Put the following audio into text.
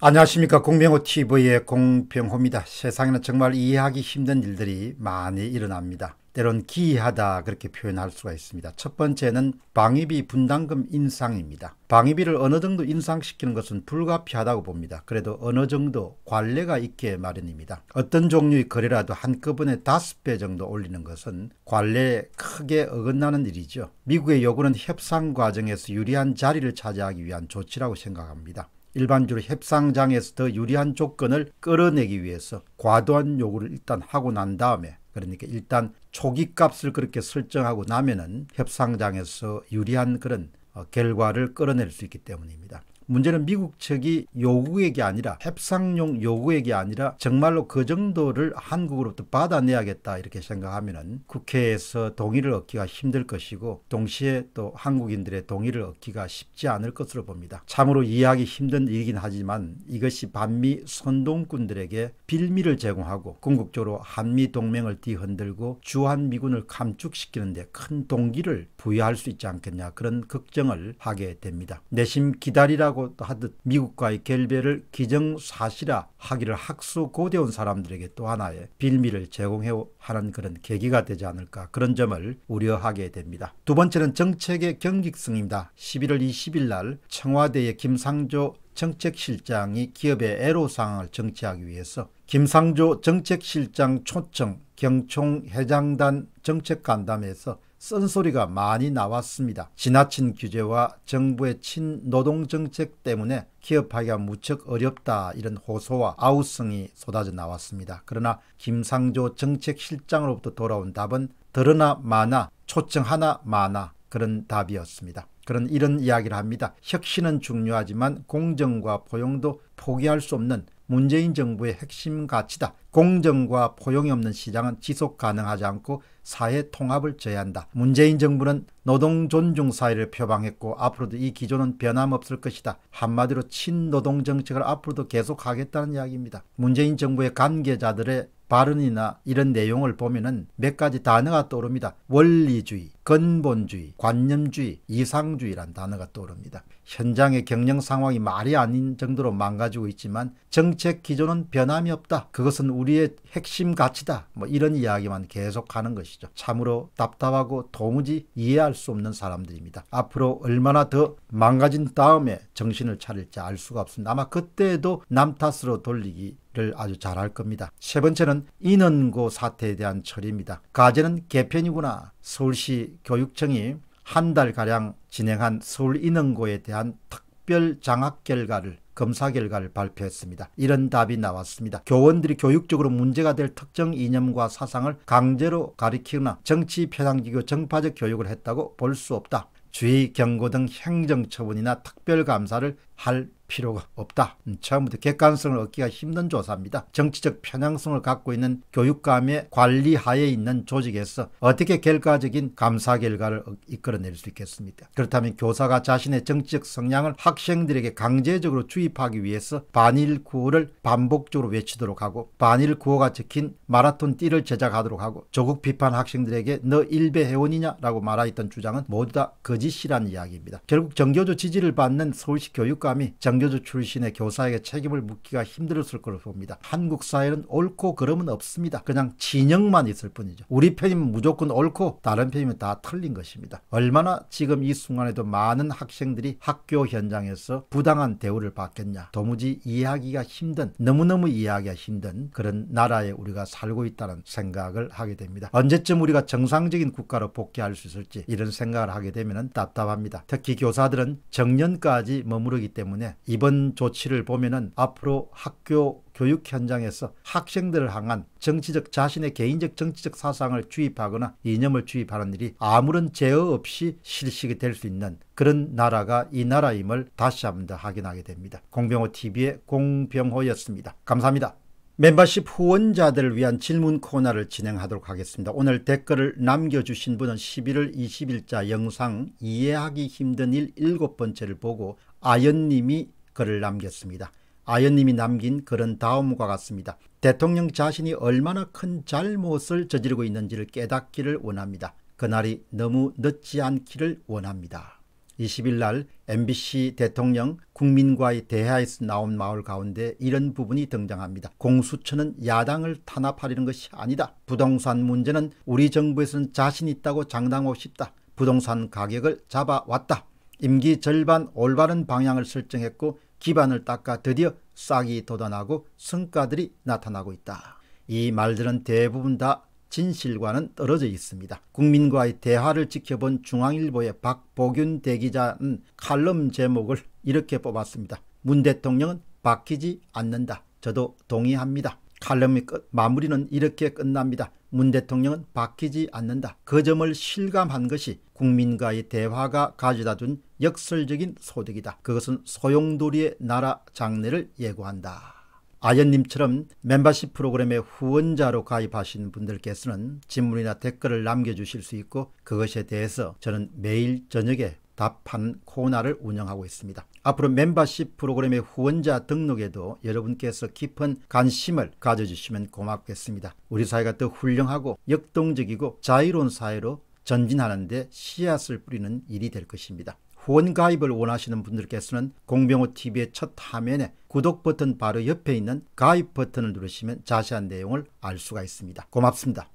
안녕하십니까 공병호TV의 공병호입니다. 세상에는 정말 이해하기 힘든 일들이 많이 일어납니다. 때론 기이하다 그렇게 표현할 수가 있습니다. 첫 번째는 방위비 분담금 인상입니다. 방위비를 어느 정도 인상시키는 것은 불가피하다고 봅니다. 그래도 어느 정도 관례가 있게 마련입니다. 어떤 종류의 거래라도 한꺼번에 다섯 배 정도 올리는 것은 관례에 크게 어긋나는 일이죠. 미국의 요구는 협상 과정에서 유리한 자리를 차지하기 위한 조치라고 생각합니다. 일반적으로 협상장에서 더 유리한 조건을 끌어내기 위해서 과도한 요구를 일단 하고 난 다음에 그러니까 일단 초기 값을 그렇게 설정하고 나면은 협상장에서 유리한 그런 어, 결과를 끌어낼 수 있기 때문입니다. 문제는 미국 측이 요구액이 아니라 협상용 요구액이 아니라 정말로 그 정도를 한국으로부터 받아내야겠다 이렇게 생각하면은 국회에서 동의를 얻기가 힘들 것이고 동시에 또 한국인들의 동의를 얻기가 쉽지 않을 것으로 봅니다. 참으로 이해하기 힘든 일이긴 하지만 이것이 반미 선동꾼들에게 빌미를 제공하고 궁극적으로 한미 동맹을 뒤흔들고 주한 미군을 감축시키는데 큰 동기를 부여할 수 있지 않겠냐 그런 걱정을 하게 됩니다. 내심 기다리라고 하고 하듯 미국과의 결별을 기정사실화 하기를 학수 고대온 사람들에게 또 하나의 빌미를 제공해 하는 그런 계기가 되지 않을까 그런 점을 우려하게 됩니다. 두 번째는 정책의 경직성입니다. 11월 20일 날 청와대의 김상조 정책실장이 기업의 애로사항을 정치하기 위해서 김상조 정책실장 초청 경총회장단 정책간담회에서 쓴소리가 많이 나왔습니다. 지나친 규제와 정부의 친노동 정책 때문에 기업하기가 무척 어렵다 이런 호소와 아우성이 쏟아져 나왔습니다. 그러나 김상조 정책실장으로부터 돌아온 답은 드러나 마나 초청 하나 마나 그런 답이었습니다. 그런 이런 이야기를 합니다. 혁신은 중요하지만 공정과 포용도 포기할 수 없는 문재인 정부의 핵심 가치다. 공정과 포용이 없는 시장은 지속 가능하지 않고 사회 통합을 저해한다. 문재인 정부는 노동 존중 사회를 표방했고 앞으로도 이 기조는 변함없을 것이다. 한마디로 친노동 정책을 앞으로도 계속하겠다는 이야기입니다. 문재인 정부의 관계자들의 발언이나 이런 내용을 보면은 몇 가지 단어가 떠오릅니다. 원리주의, 근본주의, 관념주의, 이상주의란 단어가 떠오릅니다. 현장의 경영 상황이 말이 아닌 정도로 망가지고 있지만 정책 기조는 변함이 없다. 그것은 우리의 핵심 가치다. 뭐 이런 이야기만 계속하는 것이죠. 참으로 답답하고 도무지 이해할 수 없는 사람들입니다. 앞으로 얼마나 더 망가진 다음에 정신을 차릴지 알 수가 없습니다. 아마 그때에도 남 탓으로 돌리기 를 아주 잘할 겁니다. 세 번째는 인원고 사태에 대한 처리입니다. 가제는 개편이구나. 서울시 교육청이 한 달가량 진행한 서울 인원고에 대한 특별 장학 결과를 검사 결과를 발표했습니다. 이런 답이 나왔습니다. 교원들이 교육적으로 문제가 될 특정 이념과 사상을 강제로 가리키거나 정치 편향지교 정파적 교육을 했다고 볼 수 없다. 주의 경고 등 행정처분이나 특별감사를 할 필요가 없다. 음, 처음부터 객관성을 얻기가 힘든 조사입니다. 정치적 편향성을 갖고 있는 교육감의 관리하에 있는 조직에서 어떻게 결과적인 감사 결과를 어, 이끌어낼 수 있겠습니까? 그렇다면 교사가 자신의 정치적 성향을 학생들에게 강제적으로 주입하기 위해서 반일 구호를 반복적으로 외치도록 하고 반일 구호가 적힌 마라톤 띠를 제작하도록 하고 조국 비판 학생들에게 너 일베 회원이냐라고 말하였던 주장은 모두 다 거짓이라는 이야기입니다. 결국 정교조 지지를 받는 서울시 교육감이 정 선교주 출신의 교사에게 책임을 묻기가 힘들었을 걸로 봅니다. 한국 사회는 옳고 그름은 없습니다. 그냥 진영만 있을 뿐이죠. 우리 편이면 무조건 옳고 다른 편이면 다 틀린 것입니다. 얼마나 지금 이 순간에도 많은 학생들이 학교 현장에서 부당한 대우를 받겠냐. 도무지 이해하기가 힘든 너무너무 이해하기가 힘든 그런 나라에 우리가 살고 있다는 생각을 하게 됩니다. 언제쯤 우리가 정상적인 국가로 복귀할 수 있을지 이런 생각을 하게 되면 답답합니다. 특히 교사들은 정년까지 머무르기 때문에 이번 조치를 보면은 앞으로 학교 교육 현장에서 학생들을 향한 정치적 자신의 개인적 정치적 사상을 주입하거나 이념을 주입하는 일이 아무런 제어 없이 실시가 될수 있는 그런 나라가 이 나라임을 다시 한번더 확인하게 됩니다. 공병호 TV의 공병호였습니다. 감사합니다. 멤버십 후원자들을 위한 질문 코너를 진행하도록 하겠습니다. 오늘 댓글을 남겨주신 분은 11월 20일자 영상 이해하기 힘든 일 7번째를 보고 아연님이 글을 남겼습니다. 아연님이 남긴 글은 다음과 같습니다. 대통령 자신이 얼마나 큰 잘못을 저지르고 있는지를 깨닫기를 원합니다. 그날이 너무 늦지 않기를 원합니다. 20일 날 MBC 대통령 국민과의 대화에서 나온 마을 가운데 이런 부분이 등장합니다. 공수처는 야당을 탄압하려는 것이 아니다. 부동산 문제는 우리 정부에서는 자신 있다고 장담하고 싶다. 부동산 가격을 잡아왔다. 임기 절반 올바른 방향을 설정했고 기반을 닦아 드디어 싹이 돋아나고 성과들이 나타나고 있다. 이 말들은 대부분 다 진실과는 떨어져 있습니다. 국민과의 대화를 지켜본 중앙일보의 박보균 대기자는 칼럼 제목을 이렇게 뽑았습니다. 문 대통령은 바뀌지 않는다. 저도 동의합니다. 칼럼의 끝, 마무리는 이렇게 끝납니다. 문 대통령은 바뀌지 않는다. 그 점을 실감한 것이 국민과의 대화가 가져다 준 역설적인 소득이다. 그것은 소용돌이의 나라 장래를 예고한다. 아연님처럼 멤버십 프로그램의 후원자로 가입하신 분들께서는 질문이나 댓글을 남겨주실 수 있고 그것에 대해서 저는 매일 저녁에 답한 코너를 운영하고 있습니다. 앞으로 멤버십 프로그램의 후원자 등록에도 여러분께서 깊은 관심을 가져주시면 고맙겠습니다. 우리 사회가 더 훌륭하고 역동적이고 자유로운 사회로 전진하는데 씨앗을 뿌리는 일이 될 것입니다. 후원 가입을 원하시는 분들께서는 공병호TV의 첫 화면에 구독 버튼 바로 옆에 있는 가입 버튼을 누르시면 자세한 내용을 알 수가 있습니다. 고맙습니다.